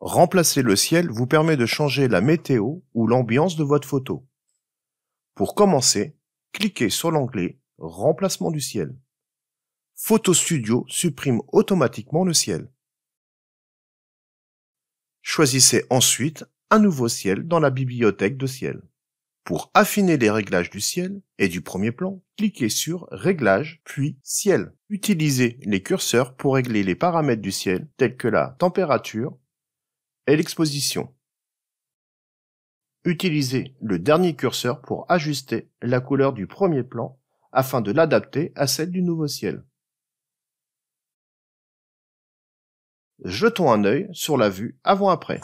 Remplacer le ciel vous permet de changer la météo ou l'ambiance de votre photo. Pour commencer, cliquez sur l'onglet Remplacement du ciel. Photo Studio supprime automatiquement le ciel. Choisissez ensuite un nouveau ciel dans la bibliothèque de ciel. Pour affiner les réglages du ciel et du premier plan, cliquez sur Réglages puis Ciel. Utilisez les curseurs pour régler les paramètres du ciel tels que la température, et l'exposition. Utilisez le dernier curseur pour ajuster la couleur du premier plan afin de l'adapter à celle du nouveau ciel. Jetons un œil sur la vue avant-après.